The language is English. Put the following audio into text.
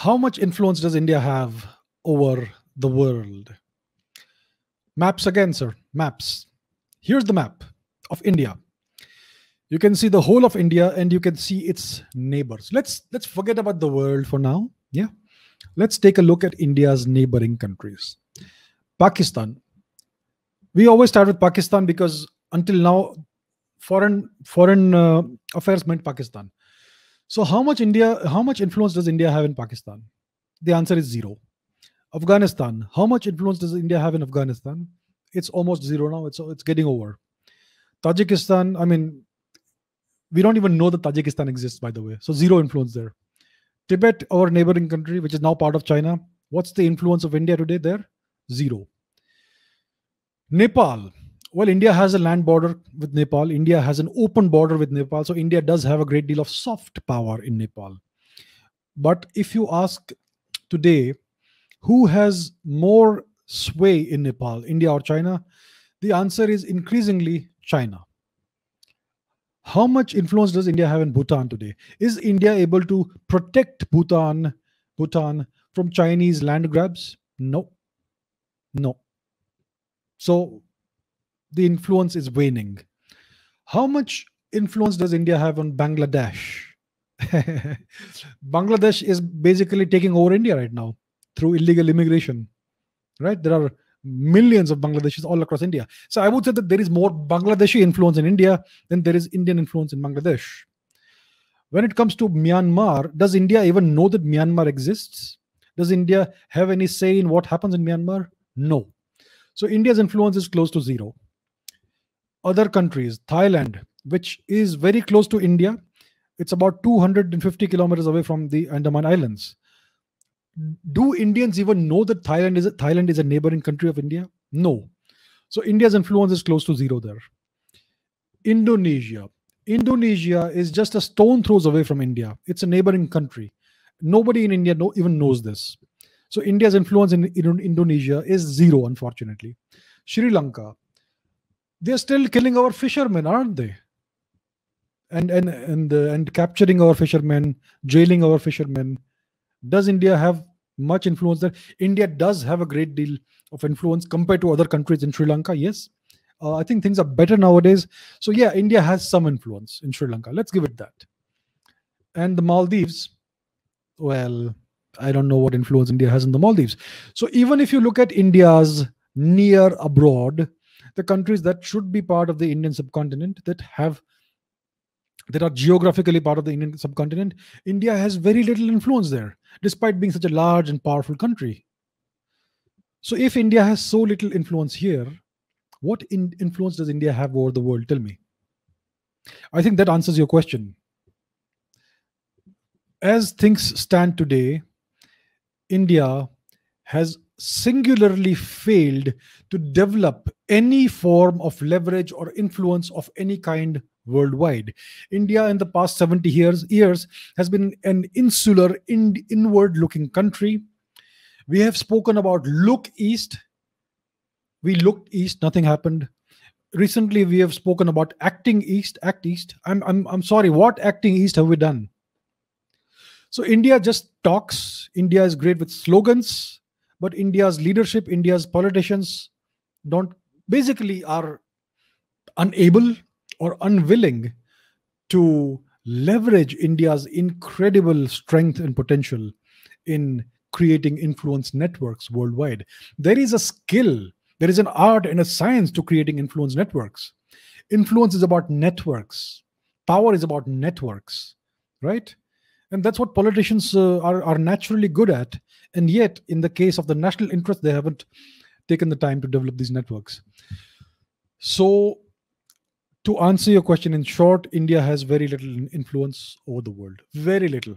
how much influence does India have over the world? Maps again, sir. Maps. Here's the map of India. You can see the whole of India and you can see its neighbors. Let's let's forget about the world for now. Yeah. Let's take a look at India's neighboring countries. Pakistan. We always start with Pakistan because until now foreign foreign uh, affairs meant Pakistan. So how much India, how much influence does India have in Pakistan? The answer is zero. Afghanistan, how much influence does India have in Afghanistan? It's almost zero now. It's it's getting over. Tajikistan, I mean, we don't even know that Tajikistan exists, by the way. So zero influence there. Tibet, our neighboring country, which is now part of China, what's the influence of India today there? Zero. Nepal, well, India has a land border with Nepal. India has an open border with Nepal. So India does have a great deal of soft power in Nepal. But if you ask today who has more sway in Nepal, India or China, the answer is increasingly China. How much influence does India have in Bhutan today? Is India able to protect Bhutan, Bhutan from Chinese land grabs? No. No. So the influence is waning. How much influence does India have on Bangladesh? Bangladesh is basically taking over India right now through illegal immigration. Right? There are millions of Bangladeshis all across India. So I would say that there is more Bangladeshi influence in India than there is Indian influence in Bangladesh. When it comes to Myanmar, does India even know that Myanmar exists? Does India have any say in what happens in Myanmar? No. So India's influence is close to zero other countries, Thailand, which is very close to India. It's about 250 kilometers away from the Andaman Islands. Do Indians even know that Thailand is a, Thailand is a neighboring country of India? No. So India's influence is close to zero there. Indonesia. Indonesia is just a stone throws away from India. It's a neighboring country. Nobody in India no even knows this. So India's influence in, in Indonesia is zero, unfortunately. Sri Lanka they're still killing our fishermen, aren't they? And and and uh, and capturing our fishermen, jailing our fishermen. Does India have much influence there? India does have a great deal of influence compared to other countries in Sri Lanka. Yes, uh, I think things are better nowadays. So yeah, India has some influence in Sri Lanka. Let's give it that. And the Maldives, well, I don't know what influence India has in the Maldives. So even if you look at India's near abroad the countries that should be part of the Indian subcontinent that have that are geographically part of the Indian subcontinent, India has very little influence there, despite being such a large and powerful country. So, if India has so little influence here, what in influence does India have over the world? Tell me. I think that answers your question. As things stand today, India has singularly failed to develop any form of leverage or influence of any kind worldwide. India in the past 70 years, years has been an insular, in, inward looking country. We have spoken about look east. We looked east, nothing happened. Recently, we have spoken about acting east, act east. I'm, I'm, I'm sorry, what acting east have we done? So India just talks. India is great with slogans but india's leadership india's politicians don't basically are unable or unwilling to leverage india's incredible strength and potential in creating influence networks worldwide there is a skill there is an art and a science to creating influence networks influence is about networks power is about networks right and that's what politicians uh, are, are naturally good at. And yet, in the case of the national interest, they haven't taken the time to develop these networks. So, to answer your question in short, India has very little influence over the world, very little.